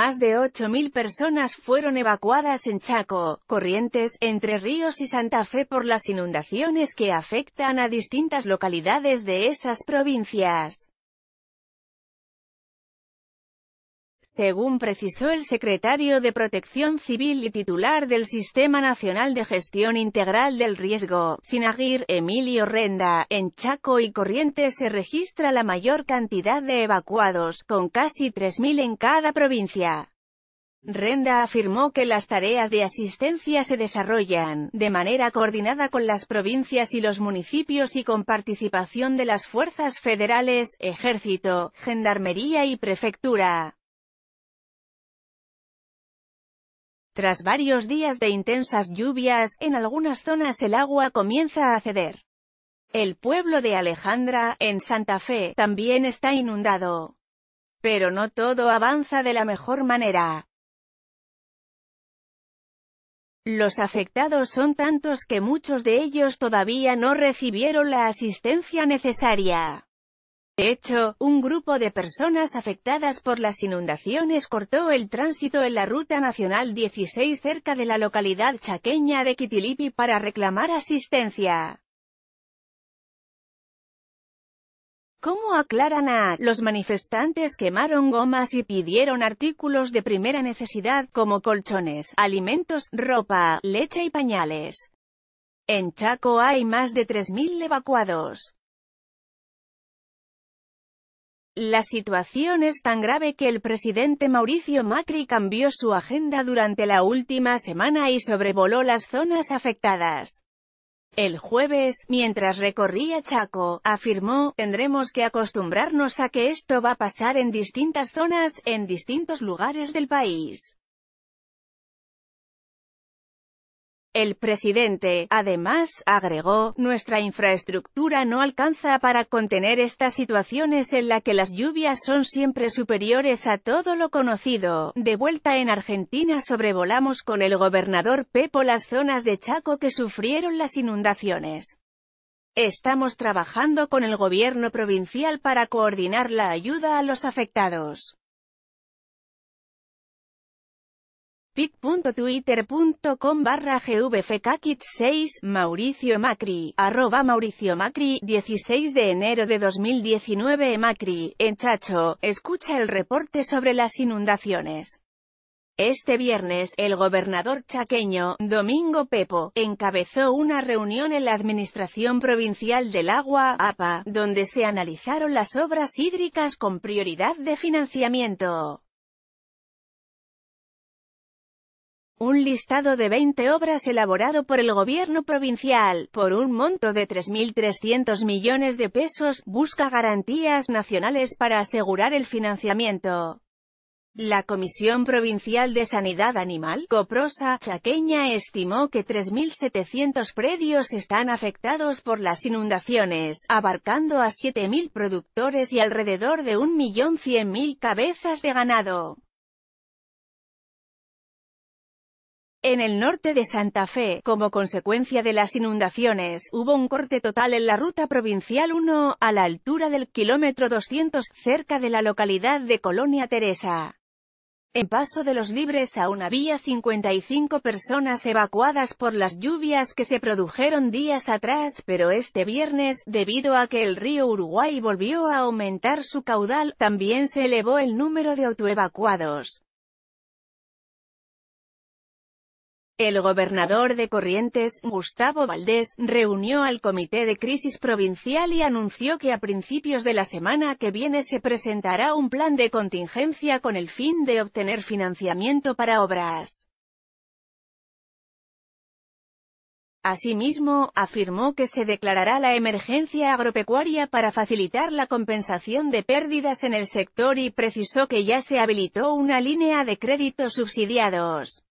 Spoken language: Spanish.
Más de 8.000 personas fueron evacuadas en Chaco, Corrientes, Entre Ríos y Santa Fe por las inundaciones que afectan a distintas localidades de esas provincias. según precisó el secretario de Protección Civil y titular del Sistema Nacional de Gestión Integral del Riesgo, Sinagir, Emilio Renda, en Chaco y Corrientes se registra la mayor cantidad de evacuados, con casi 3.000 en cada provincia. Renda afirmó que las tareas de asistencia se desarrollan de manera coordinada con las provincias y los municipios y con participación de las fuerzas federales, ejército, gendarmería y prefectura. Tras varios días de intensas lluvias, en algunas zonas el agua comienza a ceder. El pueblo de Alejandra, en Santa Fe, también está inundado. Pero no todo avanza de la mejor manera. Los afectados son tantos que muchos de ellos todavía no recibieron la asistencia necesaria. De hecho, un grupo de personas afectadas por las inundaciones cortó el tránsito en la Ruta Nacional 16 cerca de la localidad chaqueña de Kitilipi para reclamar asistencia. ¿Cómo aclaran a, los manifestantes quemaron gomas y pidieron artículos de primera necesidad como colchones, alimentos, ropa, leche y pañales. En Chaco hay más de 3.000 evacuados. La situación es tan grave que el presidente Mauricio Macri cambió su agenda durante la última semana y sobrevoló las zonas afectadas. El jueves, mientras recorría Chaco, afirmó, tendremos que acostumbrarnos a que esto va a pasar en distintas zonas, en distintos lugares del país. El presidente, además, agregó, nuestra infraestructura no alcanza para contener estas situaciones en la que las lluvias son siempre superiores a todo lo conocido. De vuelta en Argentina sobrevolamos con el gobernador Pepo las zonas de Chaco que sufrieron las inundaciones. Estamos trabajando con el gobierno provincial para coordinar la ayuda a los afectados. pic.twitter.com barra 6 Mauricio Macri, arroba Mauricio Macri, 16 de enero de 2019 Macri, en Chacho, escucha el reporte sobre las inundaciones. Este viernes, el gobernador chaqueño, Domingo Pepo, encabezó una reunión en la Administración Provincial del Agua, APA, donde se analizaron las obras hídricas con prioridad de financiamiento. Un listado de 20 obras elaborado por el gobierno provincial, por un monto de 3.300 millones de pesos, busca garantías nacionales para asegurar el financiamiento. La Comisión Provincial de Sanidad Animal, Coprosa, Chaqueña estimó que 3.700 predios están afectados por las inundaciones, abarcando a 7.000 productores y alrededor de 1.100.000 cabezas de ganado. En el norte de Santa Fe, como consecuencia de las inundaciones, hubo un corte total en la ruta provincial 1, a la altura del kilómetro 200, cerca de la localidad de Colonia Teresa. En Paso de los Libres aún había 55 personas evacuadas por las lluvias que se produjeron días atrás, pero este viernes, debido a que el río Uruguay volvió a aumentar su caudal, también se elevó el número de autoevacuados. El gobernador de Corrientes, Gustavo Valdés, reunió al Comité de Crisis Provincial y anunció que a principios de la semana que viene se presentará un plan de contingencia con el fin de obtener financiamiento para obras. Asimismo, afirmó que se declarará la emergencia agropecuaria para facilitar la compensación de pérdidas en el sector y precisó que ya se habilitó una línea de créditos subsidiados.